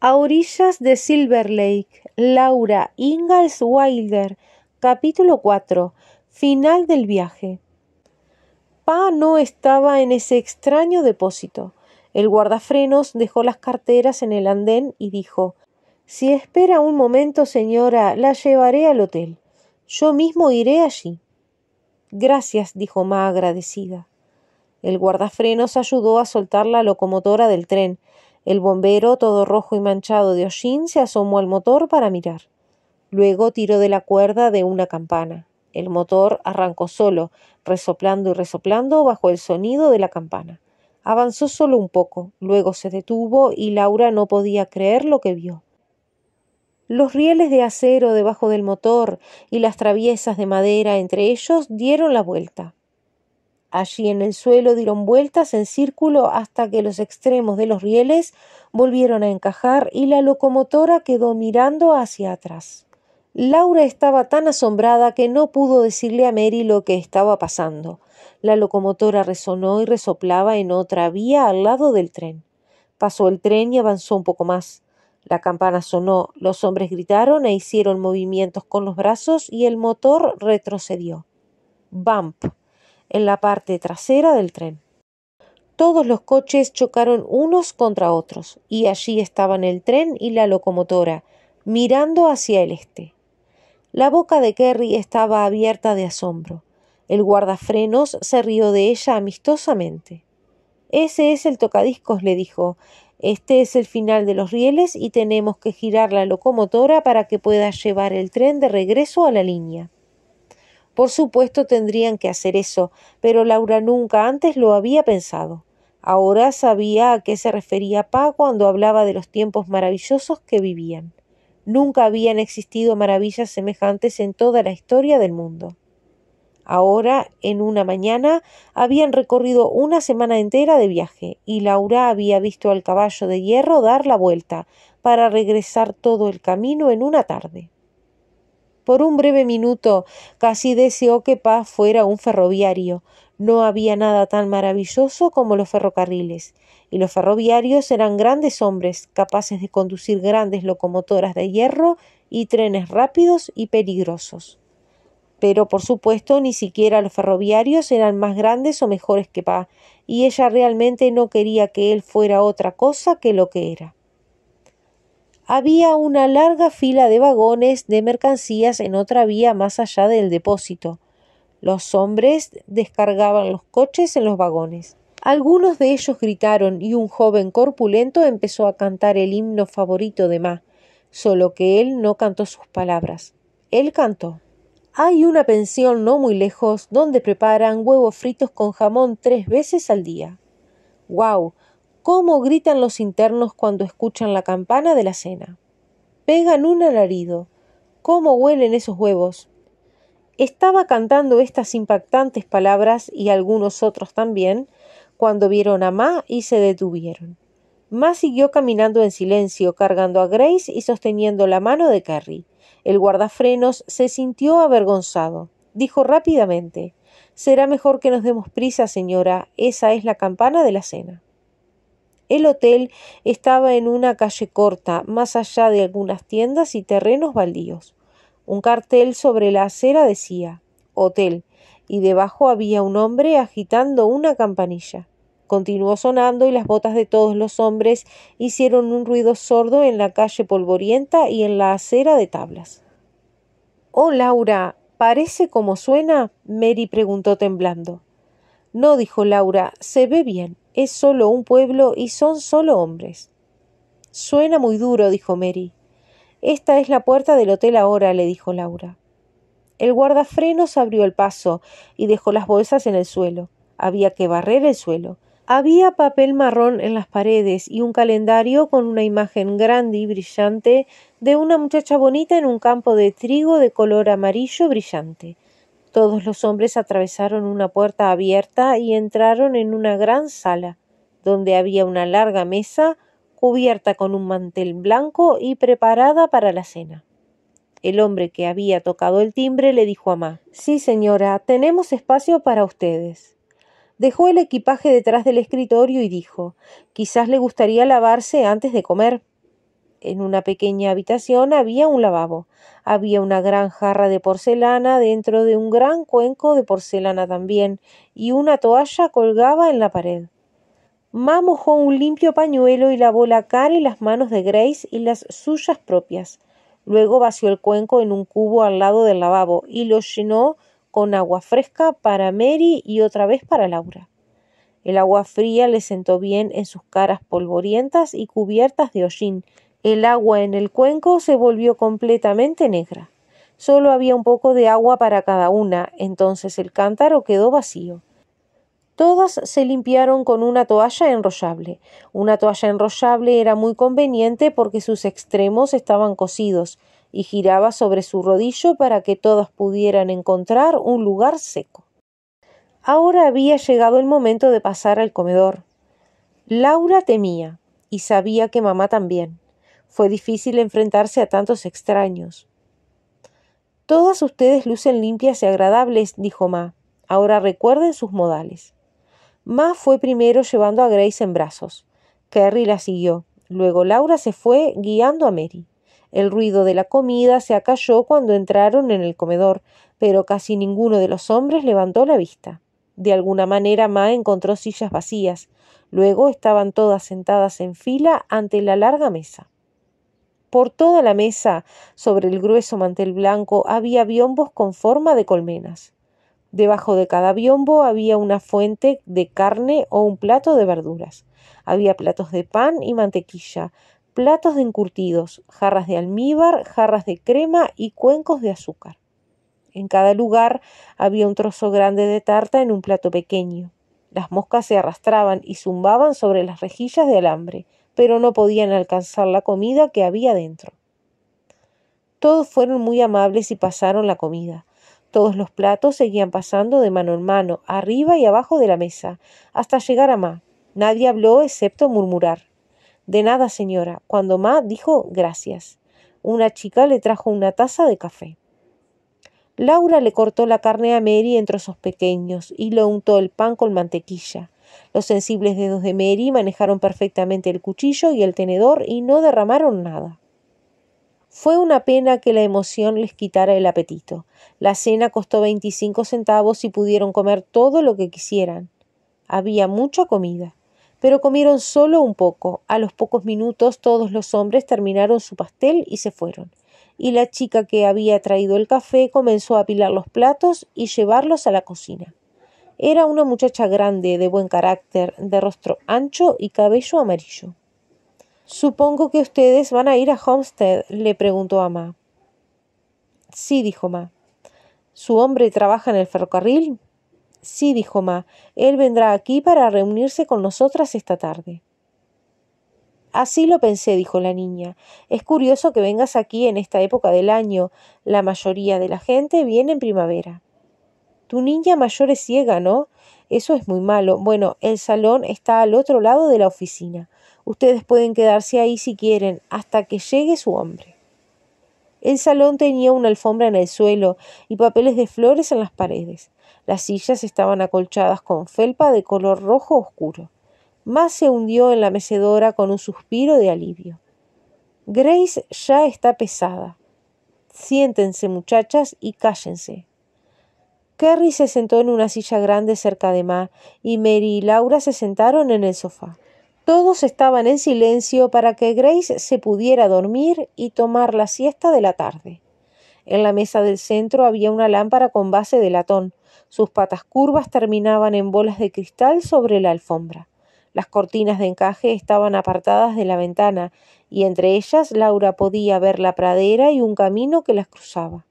A orillas de Silver Lake, Laura Ingalls Wilder, capítulo 4. Final del viaje. Pa no estaba en ese extraño depósito. El guardafrenos dejó las carteras en el andén y dijo Si espera un momento, señora, la llevaré al hotel. Yo mismo iré allí. Gracias, dijo Ma agradecida. El guardafrenos ayudó a soltar la locomotora del tren, el bombero, todo rojo y manchado de hollín, se asomó al motor para mirar. Luego tiró de la cuerda de una campana. El motor arrancó solo, resoplando y resoplando bajo el sonido de la campana. Avanzó solo un poco, luego se detuvo y Laura no podía creer lo que vio. Los rieles de acero debajo del motor y las traviesas de madera entre ellos dieron la vuelta. Allí en el suelo dieron vueltas en círculo hasta que los extremos de los rieles volvieron a encajar y la locomotora quedó mirando hacia atrás. Laura estaba tan asombrada que no pudo decirle a Mary lo que estaba pasando. La locomotora resonó y resoplaba en otra vía al lado del tren. Pasó el tren y avanzó un poco más. La campana sonó, los hombres gritaron e hicieron movimientos con los brazos y el motor retrocedió. Bump en la parte trasera del tren. Todos los coches chocaron unos contra otros, y allí estaban el tren y la locomotora, mirando hacia el este. La boca de Kerry estaba abierta de asombro. El guardafrenos se rió de ella amistosamente. Ese es el tocadiscos, le dijo. Este es el final de los rieles y tenemos que girar la locomotora para que pueda llevar el tren de regreso a la línea. Por supuesto tendrían que hacer eso, pero Laura nunca antes lo había pensado. Ahora sabía a qué se refería Pa cuando hablaba de los tiempos maravillosos que vivían. Nunca habían existido maravillas semejantes en toda la historia del mundo. Ahora, en una mañana, habían recorrido una semana entera de viaje, y Laura había visto al caballo de hierro dar la vuelta, para regresar todo el camino en una tarde. Por un breve minuto casi deseó que pa fuera un ferroviario. No había nada tan maravilloso como los ferrocarriles, y los ferroviarios eran grandes hombres, capaces de conducir grandes locomotoras de hierro y trenes rápidos y peligrosos. Pero por supuesto ni siquiera los ferroviarios eran más grandes o mejores que Pa, y ella realmente no quería que él fuera otra cosa que lo que era había una larga fila de vagones de mercancías en otra vía más allá del depósito. Los hombres descargaban los coches en los vagones. Algunos de ellos gritaron y un joven corpulento empezó a cantar el himno favorito de Ma, solo que él no cantó sus palabras. Él cantó. Hay una pensión no muy lejos donde preparan huevos fritos con jamón tres veces al día. ¡Guau! cómo gritan los internos cuando escuchan la campana de la cena. Pegan un alarido. ¿Cómo huelen esos huevos? Estaba cantando estas impactantes palabras y algunos otros también, cuando vieron a Ma y se detuvieron. Ma siguió caminando en silencio, cargando a Grace y sosteniendo la mano de Carrie. El guardafrenos se sintió avergonzado. Dijo rápidamente Será mejor que nos demos prisa, señora. Esa es la campana de la cena. El hotel estaba en una calle corta, más allá de algunas tiendas y terrenos baldíos. Un cartel sobre la acera decía Hotel, y debajo había un hombre agitando una campanilla. Continuó sonando y las botas de todos los hombres hicieron un ruido sordo en la calle polvorienta y en la acera de tablas. Oh, Laura, ¿parece como suena? Mary preguntó temblando. No, dijo Laura, se ve bien. Es solo un pueblo y son solo hombres. Suena muy duro, dijo Mary. Esta es la puerta del hotel ahora, le dijo Laura. El guardafrenos abrió el paso y dejó las bolsas en el suelo. Había que barrer el suelo. Había papel marrón en las paredes y un calendario con una imagen grande y brillante de una muchacha bonita en un campo de trigo de color amarillo brillante. Todos los hombres atravesaron una puerta abierta y entraron en una gran sala, donde había una larga mesa cubierta con un mantel blanco y preparada para la cena. El hombre que había tocado el timbre le dijo a Ma Sí, señora, tenemos espacio para ustedes. Dejó el equipaje detrás del escritorio y dijo Quizás le gustaría lavarse antes de comer. En una pequeña habitación había un lavabo. Había una gran jarra de porcelana dentro de un gran cuenco de porcelana también, y una toalla colgaba en la pared. Ma mojó un limpio pañuelo y lavó la cara y las manos de Grace y las suyas propias. Luego vació el cuenco en un cubo al lado del lavabo y lo llenó con agua fresca para Mary y otra vez para Laura. El agua fría le sentó bien en sus caras polvorientas y cubiertas de hollín, el agua en el cuenco se volvió completamente negra. Solo había un poco de agua para cada una, entonces el cántaro quedó vacío. Todas se limpiaron con una toalla enrollable. Una toalla enrollable era muy conveniente porque sus extremos estaban cosidos y giraba sobre su rodillo para que todas pudieran encontrar un lugar seco. Ahora había llegado el momento de pasar al comedor. Laura temía, y sabía que mamá también. Fue difícil enfrentarse a tantos extraños. Todas ustedes lucen limpias y agradables, dijo Ma. Ahora recuerden sus modales. Ma fue primero llevando a Grace en brazos. Carrie la siguió. Luego Laura se fue guiando a Mary. El ruido de la comida se acalló cuando entraron en el comedor, pero casi ninguno de los hombres levantó la vista. De alguna manera Ma encontró sillas vacías. Luego estaban todas sentadas en fila ante la larga mesa. Por toda la mesa, sobre el grueso mantel blanco, había biombos con forma de colmenas. Debajo de cada biombo había una fuente de carne o un plato de verduras. Había platos de pan y mantequilla, platos de encurtidos, jarras de almíbar, jarras de crema y cuencos de azúcar. En cada lugar había un trozo grande de tarta en un plato pequeño. Las moscas se arrastraban y zumbaban sobre las rejillas de alambre pero no podían alcanzar la comida que había dentro. Todos fueron muy amables y pasaron la comida. Todos los platos seguían pasando de mano en mano, arriba y abajo de la mesa, hasta llegar a Ma. Nadie habló excepto murmurar. De nada, señora, cuando Ma dijo gracias. Una chica le trajo una taza de café. Laura le cortó la carne a Mary en trozos pequeños y le untó el pan con mantequilla. Los sensibles dedos de Mary manejaron perfectamente el cuchillo y el tenedor y no derramaron nada. Fue una pena que la emoción les quitara el apetito. La cena costó veinticinco centavos y pudieron comer todo lo que quisieran. Había mucha comida, pero comieron solo un poco. A los pocos minutos todos los hombres terminaron su pastel y se fueron. Y la chica que había traído el café comenzó a apilar los platos y llevarlos a la cocina. Era una muchacha grande, de buen carácter, de rostro ancho y cabello amarillo. Supongo que ustedes van a ir a Homestead, le preguntó a Ma. Sí, dijo Ma. ¿Su hombre trabaja en el ferrocarril? Sí, dijo Ma. Él vendrá aquí para reunirse con nosotras esta tarde. Así lo pensé, dijo la niña. Es curioso que vengas aquí en esta época del año. La mayoría de la gente viene en primavera. Tu niña mayor es ciega, ¿no? Eso es muy malo. Bueno, el salón está al otro lado de la oficina. Ustedes pueden quedarse ahí si quieren, hasta que llegue su hombre. El salón tenía una alfombra en el suelo y papeles de flores en las paredes. Las sillas estaban acolchadas con felpa de color rojo oscuro. Más se hundió en la mecedora con un suspiro de alivio. Grace ya está pesada. Siéntense, muchachas, y cállense. Kerry se sentó en una silla grande cerca de Ma, y Mary y Laura se sentaron en el sofá. Todos estaban en silencio para que Grace se pudiera dormir y tomar la siesta de la tarde. En la mesa del centro había una lámpara con base de latón. Sus patas curvas terminaban en bolas de cristal sobre la alfombra. Las cortinas de encaje estaban apartadas de la ventana, y entre ellas Laura podía ver la pradera y un camino que las cruzaba.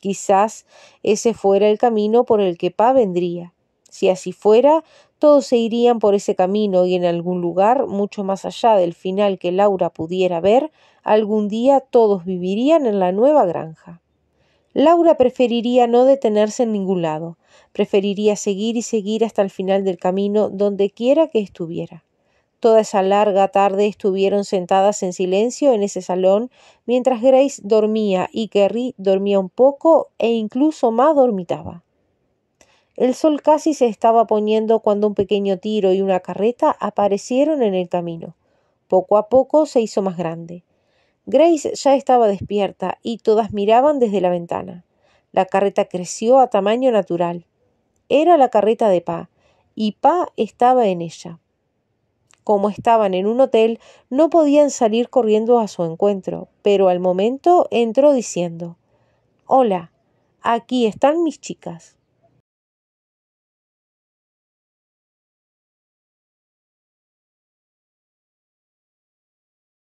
Quizás ese fuera el camino por el que Pa vendría. Si así fuera, todos se irían por ese camino y en algún lugar, mucho más allá del final que Laura pudiera ver, algún día todos vivirían en la nueva granja. Laura preferiría no detenerse en ningún lado, preferiría seguir y seguir hasta el final del camino, donde quiera que estuviera. Toda esa larga tarde estuvieron sentadas en silencio en ese salón mientras Grace dormía y Kerry dormía un poco e incluso más dormitaba. El sol casi se estaba poniendo cuando un pequeño tiro y una carreta aparecieron en el camino. Poco a poco se hizo más grande. Grace ya estaba despierta y todas miraban desde la ventana. La carreta creció a tamaño natural. Era la carreta de Pa, y Pa estaba en ella como estaban en un hotel, no podían salir corriendo a su encuentro, pero al momento entró diciendo Hola, aquí están mis chicas.